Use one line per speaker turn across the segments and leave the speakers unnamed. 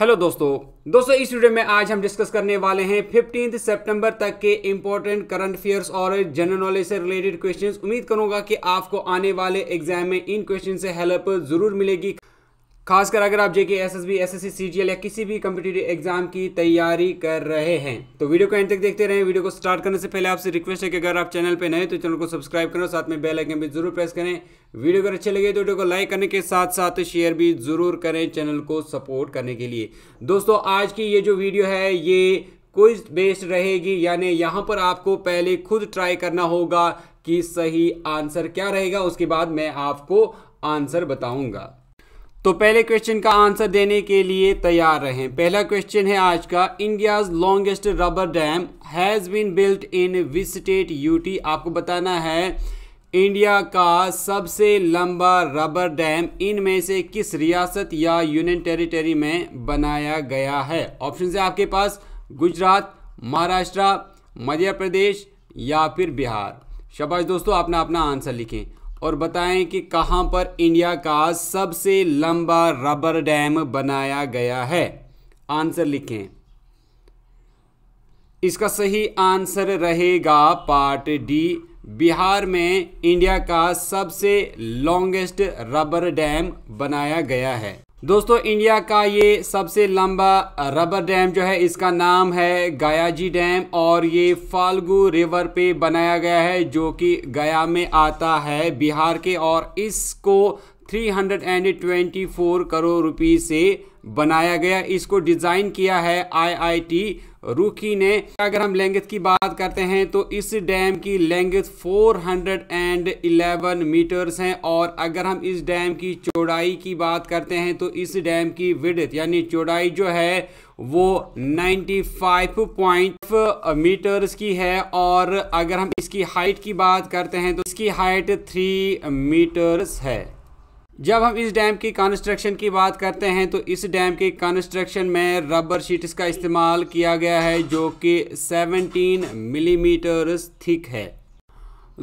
Hello दोस्तों दोस्तों इस वीडियो में आज हम डिस्कस करने वाले हैं फिफ्टीन सितंबर तक के इम्पोर्टेंट करंट अफेयर्स और जनरल नॉलेज से रिलेटेड क्वेश्चंस उम्मीद करूंगा कि आपको आने वाले एग्जाम में इन क्वेश्चन से हेल्प जरूर मिलेगी खासकर अगर आप JK S S B S S C C G L या किसी भी कम्पिटेटिव एग्जाम की तैयारी कर रहे हैं तो वीडियो को एंड तक देखते रहें वीडियो को स्टार्ट करने से पहले आपसे रिक्वेस्ट है कि अगर आप चैनल पर नए तो चैनल को सब्सक्राइब करें साथ में बेल आइकन भी जरूर प्रेस करें वीडियो अगर अच्छे लगे तो वीडियो को लाइक करने के साथ साथ शेयर भी जरूर करें चैनल को सपोर्ट करने के लिए दोस्तों आज की ये जो वीडियो है ये क्विज बेस्ड रहेगी यानी यहाँ पर आपको पहले खुद ट्राई करना होगा कि सही आंसर क्या रहेगा उसके बाद मैं आपको आंसर बताऊँगा तो पहले क्वेश्चन का आंसर देने के लिए तैयार रहें पहला क्वेश्चन है आज का India's longest rubber dam has been built in which state UT आपको बताना है इंडिया का सबसे लंबा रबर डैम इनमें से किस रियासत या यूनियन टेरिटरी में बनाया गया है ऑप्शन है आपके पास गुजरात महाराष्ट्र मध्य प्रदेश या फिर बिहार शबाश दोस्तों अपना अपना आंसर लिखें और बताएं कि कहां पर इंडिया का सबसे लंबा रबर डैम बनाया गया है आंसर लिखें इसका सही आंसर रहेगा पार्ट डी बिहार में इंडिया का सबसे लॉन्गेस्ट रबर डैम बनाया गया है दोस्तों इंडिया का ये सबसे लंबा रबर डैम जो है इसका नाम है गयाजी डैम और ये फाल्गु रिवर पे बनाया गया है जो कि गया में आता है बिहार के और इसको 324 करोड़ रुपए से बनाया गया इसको डिज़ाइन किया है आईआईटी रूकी ने अगर हम लेंगथ की बात करते हैं तो इस डैम की लेंगथ 411 मीटर्स हैं और अगर हम इस डैम की चौड़ाई की बात करते हैं तो इस डैम की विडथ यानी चौड़ाई जो है वो 95.5 मीटर्स की है और अगर हम इसकी हाइट की बात करते हैं तो इसकी हाइट 3 मीटर्स है जब हम इस डैम की कंस्ट्रक्शन की बात करते हैं तो इस डैम के कंस्ट्रक्शन में रबर शीट्स का इस्तेमाल किया गया है जो कि 17 मिलीमीटर्स थिक है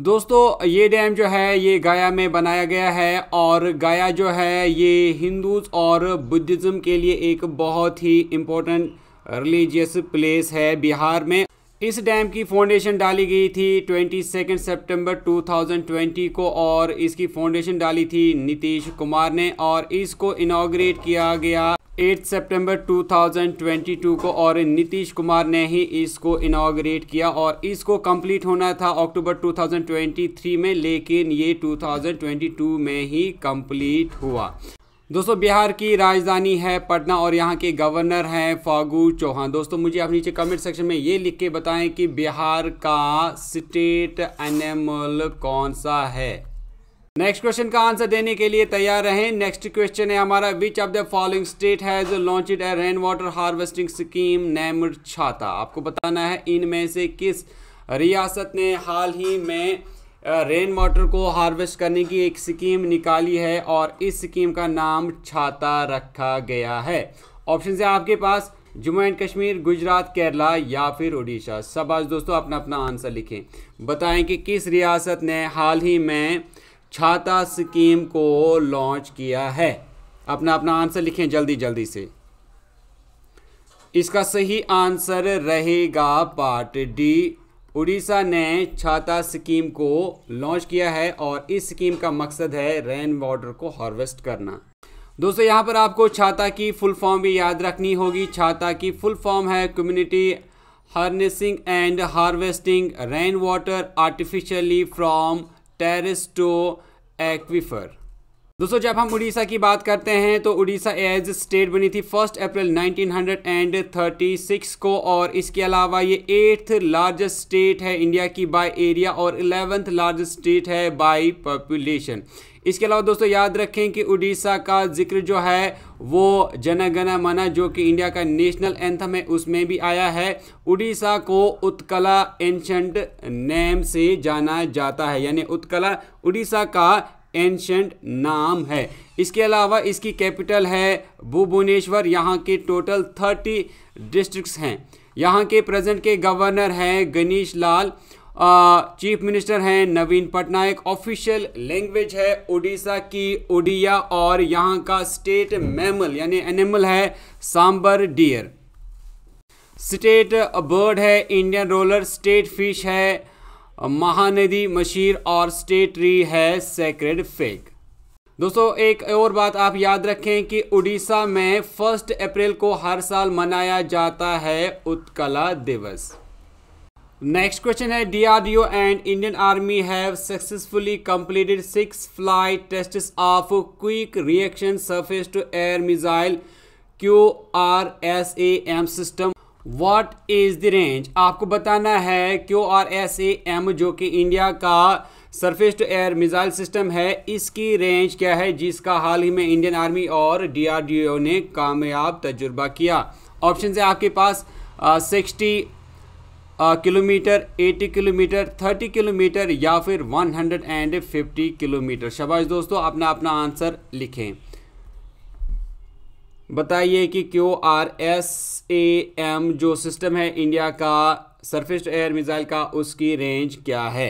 दोस्तों ये डैम जो है ये गाया में बनाया गया है और गाया जो है ये हिंदूज और बुद्धिज़्म के लिए एक बहुत ही इम्पोर्टेंट रिलीजियस प्लेस है बिहार में इस डैम की फाउंडेशन डाली गई थी टू सितंबर 2020 को और इसकी फाउंडेशन डाली थी नीतीश कुमार ने और इसको इनाग्रेट किया गया 8 सितंबर 2022 को और नीतीश कुमार ने ही इसको इनाग्रेट किया और इसको कंप्लीट होना था अक्टूबर 2023 में लेकिन ये 2022 में ही कंप्लीट हुआ दोस्तों बिहार की राजधानी है पटना और यहाँ के गवर्नर हैं फागू चौहान दोस्तों मुझे आप नीचे कमेंट सेक्शन में ये लिख के बताएं कि बिहार का स्टेट एनिमल कौन सा है नेक्स्ट क्वेश्चन का आंसर देने के लिए तैयार रहें नेक्स्ट क्वेश्चन है हमारा which of the following state has launched a rain water harvesting scheme name Chhata आपको बताना है इनमें से किस रियासत ने हाल ही में रेन वाटर को हार्वेस्ट करने की एक स्कीम निकाली है और इस स्कीम का नाम छाता रखा गया है ऑप्शन है आपके पास जम्मू एंड कश्मीर गुजरात केरला या फिर उड़ीसा सब आज दोस्तों अपना अपना आंसर लिखें बताएं कि किस रियासत ने हाल ही में छाता स्कीम को लॉन्च किया है अपना अपना आंसर लिखें जल्दी जल्दी से इसका सही आंसर रहेगा पार्ट डी उड़ीसा ने छाता स्कीम को लॉन्च किया है और इस स्कीम का मकसद है रेन वाटर को हार्वेस्ट करना दोस्तों यहाँ पर आपको छाता की फुल फॉर्म भी याद रखनी होगी छाता की फुल फॉर्म है community harnessing and harvesting rain water artificially from terrace to aquifer दोस्तों जब हम उड़ीसा की बात करते हैं तो उड़ीसा एज स्टेट बनी थी फर्स्ट अप्रैल 1936 को और इसके अलावा ये एट्थ लार्जेस्ट स्टेट है इंडिया की बाय एरिया और इलेवेंथ लार्जेस्ट स्टेट है बाय पॉपुलेशन इसके अलावा दोस्तों याद रखें कि उड़ीसा का जिक्र जो है वो जनगण मना जो कि इंडिया का नेशनल एंथम है उसमें भी आया है उड़ीसा को उत्कला एंशंट नेम से जाना जाता है यानी उत्कला उड़ीसा का एंशंट नाम है इसके अलावा इसकी कैपिटल है भुवनेश्वर यहाँ के टोटल थर्टी डिस्ट्रिक्ट्स हैं यहाँ के प्रेजेंट के गवर्नर हैं गणेश लाल चीफ मिनिस्टर हैं नवीन पटनायक ऑफिशियल लैंग्वेज है उड़ीसा की ओडिया और यहाँ का स्टेट मैमल यानी एनिमल है सांबर डियर स्टेट बर्ड है इंडियन रोलर स्टेट फिश है महानदी मशीर और स्टेट री है सेक्रेड फेक दोस्तों एक और बात आप याद रखें कि उड़ीसा में फर्स्ट अप्रैल को हर साल मनाया जाता है उत्कला दिवस नेक्स्ट क्वेश्चन है DRDO and Indian army have successfully completed six flight tests of quick reaction surface to air missile Q R S A M system what is the range आपको बताना है क्यू आर एस ए एम जो कि India का सरफेस्ट air missile system है इसकी range क्या है जिसका हाल ही में इंडियन आर्मी और ओ ने कामयाब तजुर्बा किया ऑप्शन है आपके पास sixty kilometre eighty kilometre thirty kilometre या फिर one hundred and fifty kilometre शबाश दोस्तों अपना अपना आंसर लिखें बताइए कि Q R S A M जो सिस्टम है इंडिया का सरफेस एयर मिज़ाइल का उसकी रेंज क्या है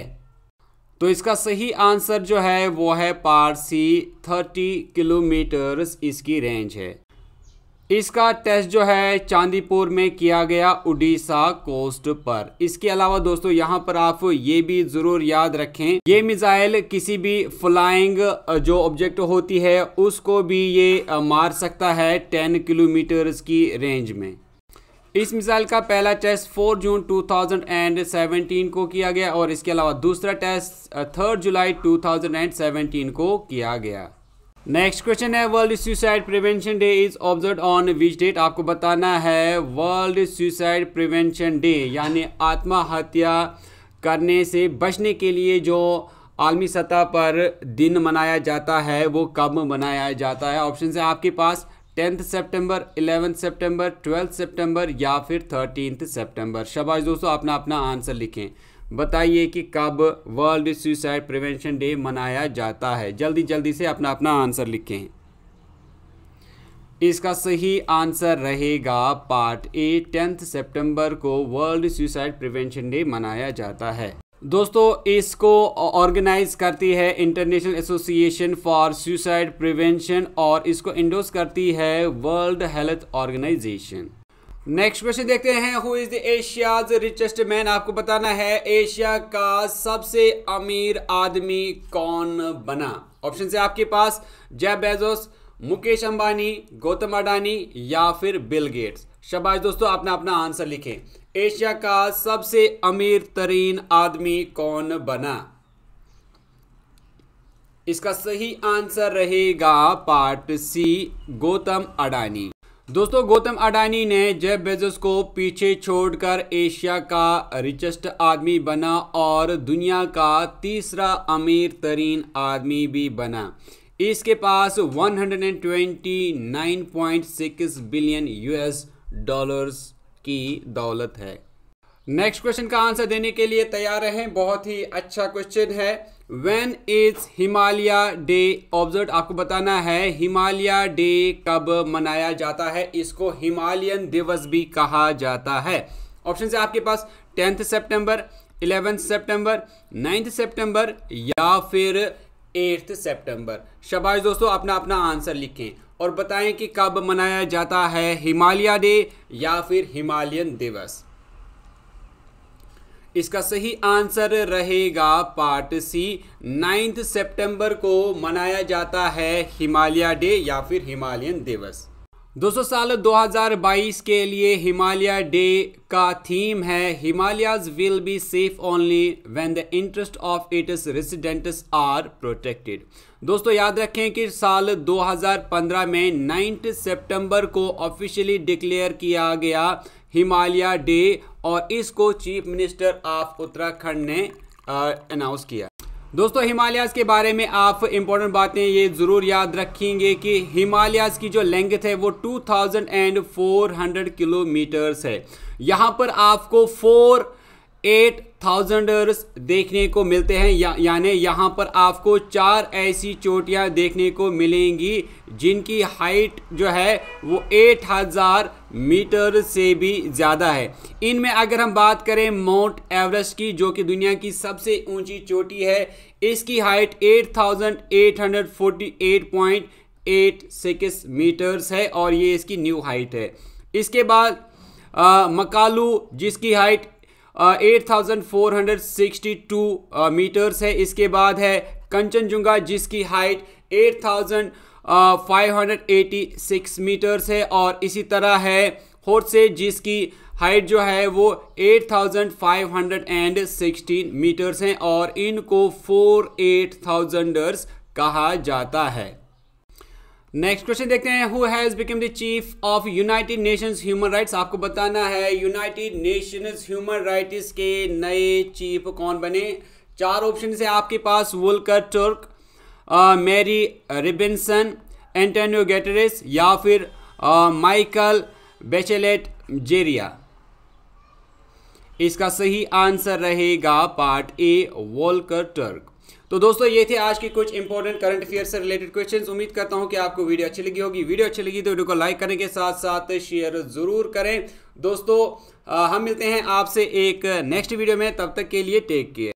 तो इसका सही आंसर जो है वो है पारसी थर्टी किलोमीटर्स इसकी रेंज है इसका टेस्ट जो है चांदीपुर में किया गया उड़ीसा कोस्ट पर इसके अलावा दोस्तों यहां पर आप ये भी जरूर याद रखें ये मिसाइल किसी भी फ्लाइंग जो ऑब्जेक्ट होती है उसको भी ये मार सकता है टेन किलोमीटर की रेंज में इस मिसाइल का पहला टेस्ट 4 जून 2017 को किया गया और इसके अलावा दूसरा टेस्ट 3 जुलाई 2017 को किया गया नेक्स्ट क्वेश्चन है world suicide prevention day is observe on which date आपको बताना है वर्ल्ड सुसाइड प्रिवेंशन डे यानी आत्महत्या करने से बचने के लिए जो आलमी सतह पर दिन मनाया जाता है वो कब मनाया जाता है ऑप्शन है आपके पास टेंथ सितंबर, 11 सितंबर, ट्वेल्थ सितंबर या फिर थर्टीन सितंबर। शाबाश दोस्तों अपना अपना आंसर लिखें बताइए कि कब वर्ल्ड सुसाइड प्रिवेंशन डे मनाया जाता है जल्दी जल्दी से अपना अपना आंसर लिखें इसका सही आंसर रहेगा पार्ट ए टेंथ सितंबर को वर्ल्ड सुसाइड प्रिवेंशन डे मनाया जाता है दोस्तों इसको ऑर्गेनाइज करती है international association for suicide prevention और इसको इंडोस करती है world health organisation next question देखते हैं who is the Asia richest man आपको बताना है एशिया का सबसे अमीर आदमी कौन बना ऑप्शन है आपके पास जय बेजोस मुकेश अंबानी गौतम अडानी या फिर बिल गेट्स शबाज दोस्तों अपना अपना आंसर लिखें एशिया का सबसे अमीर तरीन आदमी कौन बना इसका सही आंसर रहेगा पार्ट सी गौतम अडानी दोस्तों गौतम अडानी ने जेब बेजस को पीछे छोड़कर एशिया का रिचेस्ट आदमी बना और दुनिया का तीसरा अमीर तरीन आदमी भी बना इसके पास 129.6 बिलियन यूएस डॉलर्स की दौलत है नेक्स्ट क्वेश्चन का आंसर देने के लिए तैयार है बहुत ही अच्छा क्वेश्चन है when is Himalaya day observe आपको बताना है हिमालय डे कब मनाया जाता है इसको हिमालयन दिवस भी कहा जाता है ऑप्शन है आपके पास टेंथ सितंबर इलेवेंथ सितंबर नाइन्थ सितंबर या फिर एट्थ सितंबर शबाश दोस्तों अपना अपना आंसर लिखें और बताएं कि कब मनाया जाता है हिमालय डे या फिर हिमालयन दिवस इसका सही आंसर रहेगा पार्ट सी नाइन्थ सितंबर को मनाया जाता है हिमालय डे या फिर हिमालयन दिवस दोस्तों साल 2022 के लिए हिमालय डे का थीम है Himalayas will be safe only when the interest of its residents are protected दोस्तों याद रखें कि साल 2015 में नाइन्थ सितंबर को ऑफिशियली डिक्लेयर किया गया हिमालय डे और इसको चीफ मिनिस्टर ऑफ उत्तराखंड ने अनाउंस किया दोस्तों हिमालयस के बारे में आप इम्पोर्टेंट बातें ये ज़रूर याद रखेंगे कि हिमालयस की जो लेंथ है वो 2400 किलोमीटर्स है यहाँ पर आपको फोर एट थाउजेंडर्स देखने को मिलते हैं या, यानी यहाँ पर आपको चार ऐसी चोटियाँ देखने को मिलेंगी जिनकी हाइट जो है वो एट हज़ार मीटर से भी ज़्यादा है इनमें अगर हम बात करें माउंट एवरेस्ट की जो कि दुनिया की सबसे ऊंची चोटी है इसकी हाइट 8,848.86 मीटर्स है और ये इसकी न्यू हाइट है इसके बाद आ, मकालू जिसकी height eight thousand four hundred sixty two metres है इसके बाद है कंचनजुंगा जिसकी height eight thousand five hundred eighty six metres है और इसी तरह है होटसे जिसकी हाइट जो है वो 8,516 मीटर्स हैं और इनको फोर एट थाउजेंडर्स कहा जाता है नेक्स्ट क्वेश्चन देखते हैं who has become the chief of united nations human rights आपको बताना है यूनाइटेड नेशंस ह्यूमन राइट्स के नए चीफ कौन बने चार ऑप्शन है आपके पास वुलकर टर्क मेरी रिबिनसन एंटोनियो गेटरिस या फिर माइकल बेचेलेट जेरिया इसका सही आंसर रहेगा पार्ट ए वोलकर टर्क तो दोस्तों ये थे आज के कुछ इंपॉर्टेंट करंट अफेयर से रिलेटेड क्वेश्चंस उम्मीद करता हूँ कि आपको वीडियो अच्छी लगी होगी वीडियो अच्छी लगी तो वीडियो को लाइक करने के साथ साथ शेयर जरूर करें दोस्तों हम मिलते हैं आपसे एक नेक्स्ट वीडियो में तब तक के लिए टेक केयर